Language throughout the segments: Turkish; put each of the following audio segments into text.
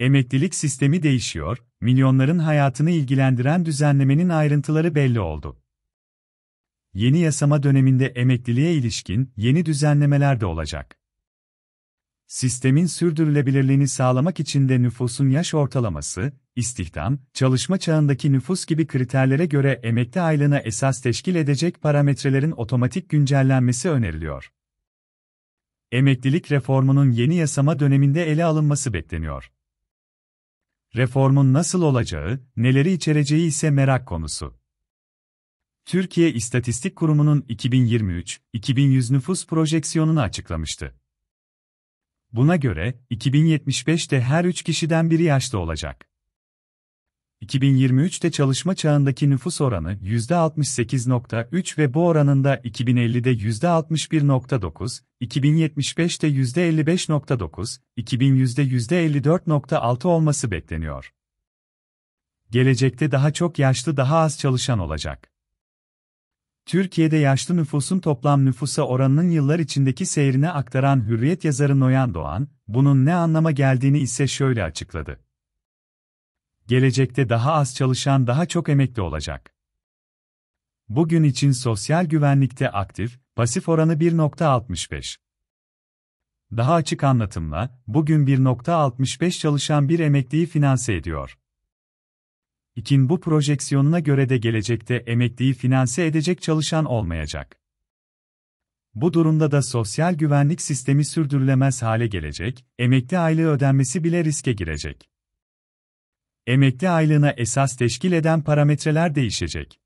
Emeklilik sistemi değişiyor, milyonların hayatını ilgilendiren düzenlemenin ayrıntıları belli oldu. Yeni yasama döneminde emekliliğe ilişkin yeni düzenlemeler de olacak. Sistemin sürdürülebilirliğini sağlamak için de nüfusun yaş ortalaması, istihdam, çalışma çağındaki nüfus gibi kriterlere göre emekli aylığına esas teşkil edecek parametrelerin otomatik güncellenmesi öneriliyor. Emeklilik reformunun yeni yasama döneminde ele alınması bekleniyor. Reformun nasıl olacağı, neleri içereceği ise merak konusu. Türkiye İstatistik Kurumu'nun 2023-2100 nüfus projeksiyonunu açıklamıştı. Buna göre, 2075'te her üç kişiden biri yaşlı olacak. 2023'te çalışma çağındaki nüfus oranı %68.3 ve bu oranında 2050'de %61.9, 2075'te %55.9, 2100'de %54.6 olması bekleniyor. Gelecekte daha çok yaşlı daha az çalışan olacak. Türkiye'de yaşlı nüfusun toplam nüfusa oranının yıllar içindeki seyrine aktaran Hürriyet yazarı Noyan Doğan, bunun ne anlama geldiğini ise şöyle açıkladı gelecekte daha az çalışan daha çok emekli olacak. Bugün için sosyal güvenlikte aktif, pasif oranı 1.65. Daha açık anlatımla, bugün 1.65 çalışan bir emekliyi finanse ediyor. İkin bu projeksiyonuna göre de gelecekte emekliyi finanse edecek çalışan olmayacak. Bu durumda da sosyal güvenlik sistemi sürdürülemez hale gelecek, emekli aylığı ödenmesi bile riske girecek. Emekli aylığına esas teşkil eden parametreler değişecek.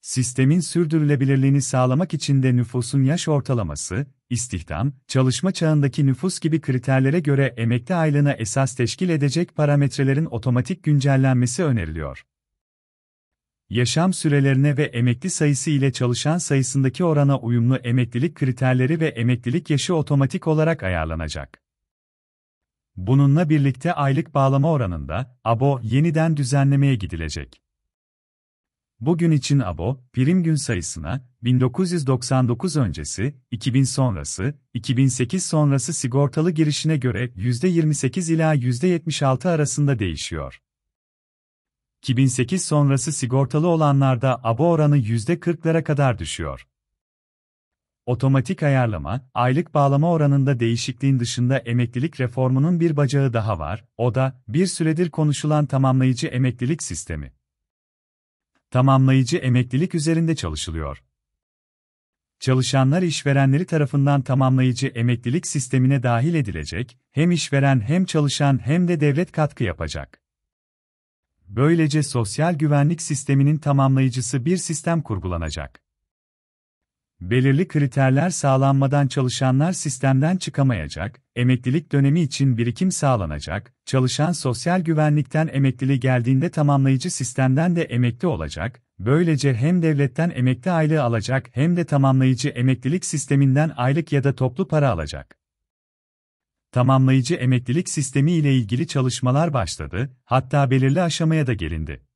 Sistemin sürdürülebilirliğini sağlamak için de nüfusun yaş ortalaması, istihdam, çalışma çağındaki nüfus gibi kriterlere göre emekli aylığına esas teşkil edecek parametrelerin otomatik güncellenmesi öneriliyor. Yaşam sürelerine ve emekli sayısı ile çalışan sayısındaki orana uyumlu emeklilik kriterleri ve emeklilik yaşı otomatik olarak ayarlanacak. Bununla birlikte aylık bağlama oranında ABO yeniden düzenlemeye gidilecek. Bugün için ABO, prim gün sayısına 1999 öncesi, 2000 sonrası, 2008 sonrası sigortalı girişine göre %28 ila %76 arasında değişiyor. 2008 sonrası sigortalı olanlarda ABO oranı %40'lara kadar düşüyor. Otomatik ayarlama, aylık bağlama oranında değişikliğin dışında emeklilik reformunun bir bacağı daha var, o da, bir süredir konuşulan tamamlayıcı emeklilik sistemi. Tamamlayıcı emeklilik üzerinde çalışılıyor. Çalışanlar işverenleri tarafından tamamlayıcı emeklilik sistemine dahil edilecek, hem işveren hem çalışan hem de devlet katkı yapacak. Böylece sosyal güvenlik sisteminin tamamlayıcısı bir sistem kurgulanacak belirli kriterler sağlanmadan çalışanlar sistemden çıkamayacak, emeklilik dönemi için birikim sağlanacak, çalışan sosyal güvenlikten emekliliğe geldiğinde tamamlayıcı sistemden de emekli olacak, böylece hem devletten emekli aylığı alacak hem de tamamlayıcı emeklilik sisteminden aylık ya da toplu para alacak. Tamamlayıcı emeklilik sistemi ile ilgili çalışmalar başladı, hatta belirli aşamaya da gelindi.